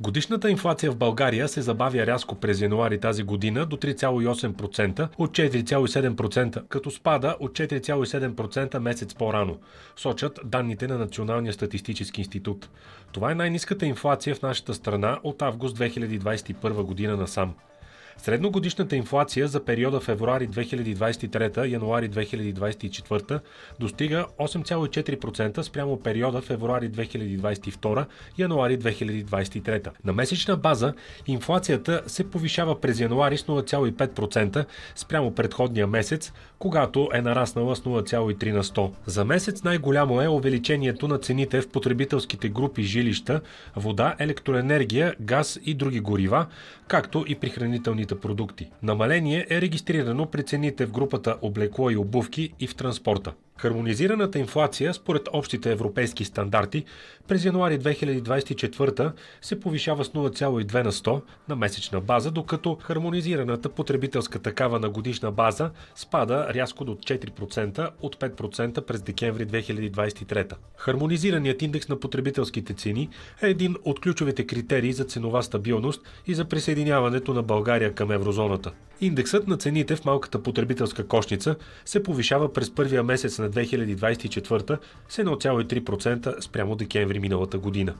Годишната инфлация в България се забавя рязко през януари тази година до 3,8% от 4,7%, като спада от 4,7% месец по-рано, сочат данните на Националния статистически институт. Това е най-низката инфлация в нашата страна от август 2021 година насам. Средногодишната инфлация за периода февруари 2023-януари 2024 достига 8,4% спрямо периода февруари 2022-януари 2023. На месечна база инфлацията се повишава през януари с 0,5% спрямо предходния месец, когато е нараснала с 0,3 на 100. За месец най-голямо е увеличението на цените в потребителските групи жилища, вода, електроенергия, газ и други горива, както и при хранителните хранителните продукти. Намаление е регистрирано при цените в групата облекло и обувки и в транспорта. Хармонизираната инфлация, според общите европейски стандарти, през януари 2024 се повишава с 0,2 на 100 на месечна база, докато хармонизираната потребителска такава на годишна база спада рязко до 4% от 5% през декември 2023. Хармонизираният индекс на потребителските цени е един от ключовите критерии за ценова стабилност и за присъединяването на България към еврозоната. Индексът на цените в малката потребителска кошница се повишава през първия месец на 2024 с 1,3% спрямо декември миналата година.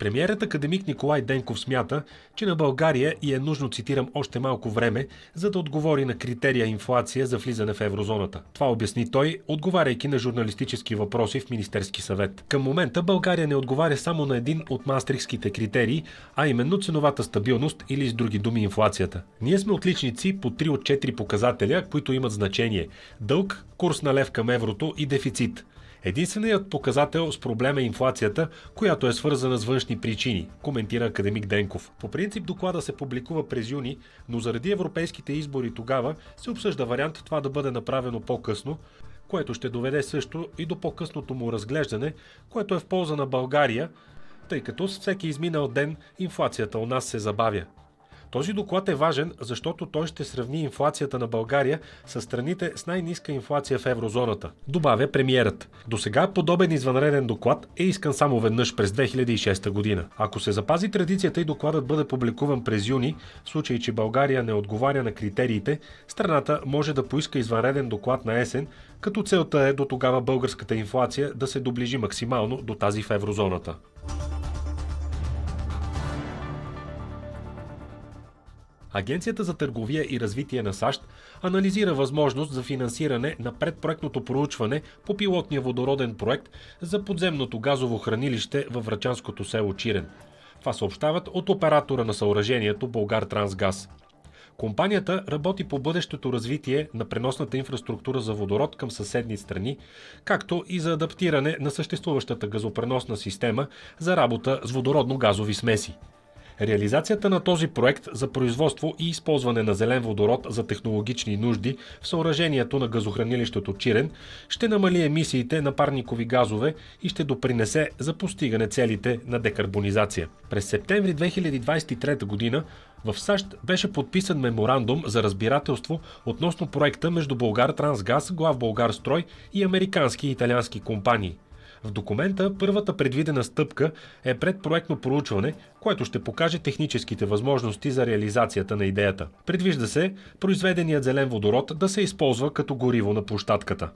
Премьерът академик Николай Денков смята, че на България и е нужно, цитирам, още малко време, за да отговори на критерия инфлация за влизане в еврозоната. Това обясни той, отговаряйки на журналистически въпроси в Министерски съвет. Към момента България не отговаря само на един от мастрихските критерии, а именно ценовата стабилност или с други думи инфлацията. Ние сме отличници по 3 от 4 показателя, които имат значение – дълг, курс на лев към еврото и дефицит – Единственият показател с проблем е инфлацията, която е свързана с външни причини, коментира академик Денков. По принцип доклада се публикува през юни, но заради европейските избори тогава се обсъжда вариант това да бъде направено по-късно, което ще доведе също и до по-късното му разглеждане, което е в полза на България, тъй като с всеки изминал ден инфлацията у нас се забавя. Този доклад е важен, защото той ще сравни инфлацията на България с страните с най-ниска инфлация в еврозоната, добавя премиерът. До сега подобен извънреден доклад е искан само веднъж през 2006 година. Ако се запази традицията и докладът бъде публикуван през юни, в случай, че България не отговаря на критериите, страната може да поиска извънреден доклад на есен, като целта е до тогава българската инфлация да се доближи максимално до тази в еврозоната. Агенцията за търговия и развитие на САЩ анализира възможност за финансиране на предпроектното проучване по пилотния водороден проект за подземното газово хранилище във врачанското село Чирен. Това съобщават от оператора на съоръжението Българ Трансгаз. Компанията работи по бъдещето развитие на преносната инфраструктура за водород към съседни страни, както и за адаптиране на съществуващата газопреносна система за работа с водородно-газови смеси. Реализацията на този проект за производство и използване на зелен водород за технологични нужди в съоръжението на газохранилището Чирен ще намали емисиите на парникови газове и ще допринесе за постигане целите на декарбонизация. През септември 2023 година в САЩ беше подписан меморандум за разбирателство относно проекта между Българ Трансгаз, Глав Българ Строй и американски и италиански компании – в документа първата предвидена стъпка е предпроектно проучване, което ще покаже техническите възможности за реализацията на идеята. Предвижда се произведеният зелен водород да се използва като гориво на площадката.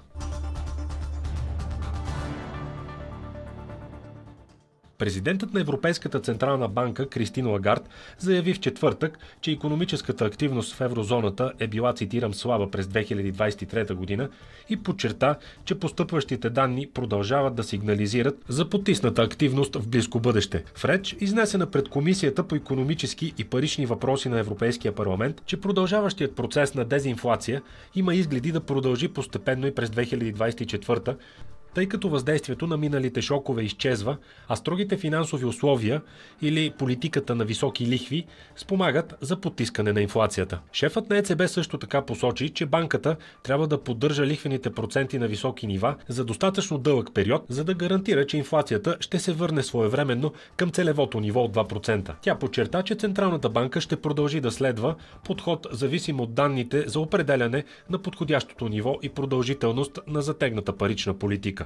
Президентът на Европейската Централна банка Кристин Лагард заяви в четвъртък, че економическата активност в еврозоната е била, цитирам, слаба през 2023 година и подчерта, че постъпващите данни продължават да сигнализират за потисната активност в близко бъдеще. В реч, изнесена пред Комисията по економически и парични въпроси на Европейския парламент, че продължаващият процес на дезинфлация има изгледи да продължи постепенно и през 2024 тъй като въздействието на миналите шокове изчезва, а строгите финансови условия или политиката на високи лихви спомагат за потискане на инфлацията. Шефът на ЕЦБ също така посочи, че банката трябва да поддържа лихвените проценти на високи нива за достатъчно дълъг период, за да гарантира, че инфлацията ще се върне своевременно към целевото ниво от 2%. Тя подчерта, че Централната банка ще продължи да следва подход зависим от данните за определяне на подходящото ниво и продължителност на затегната парична политика.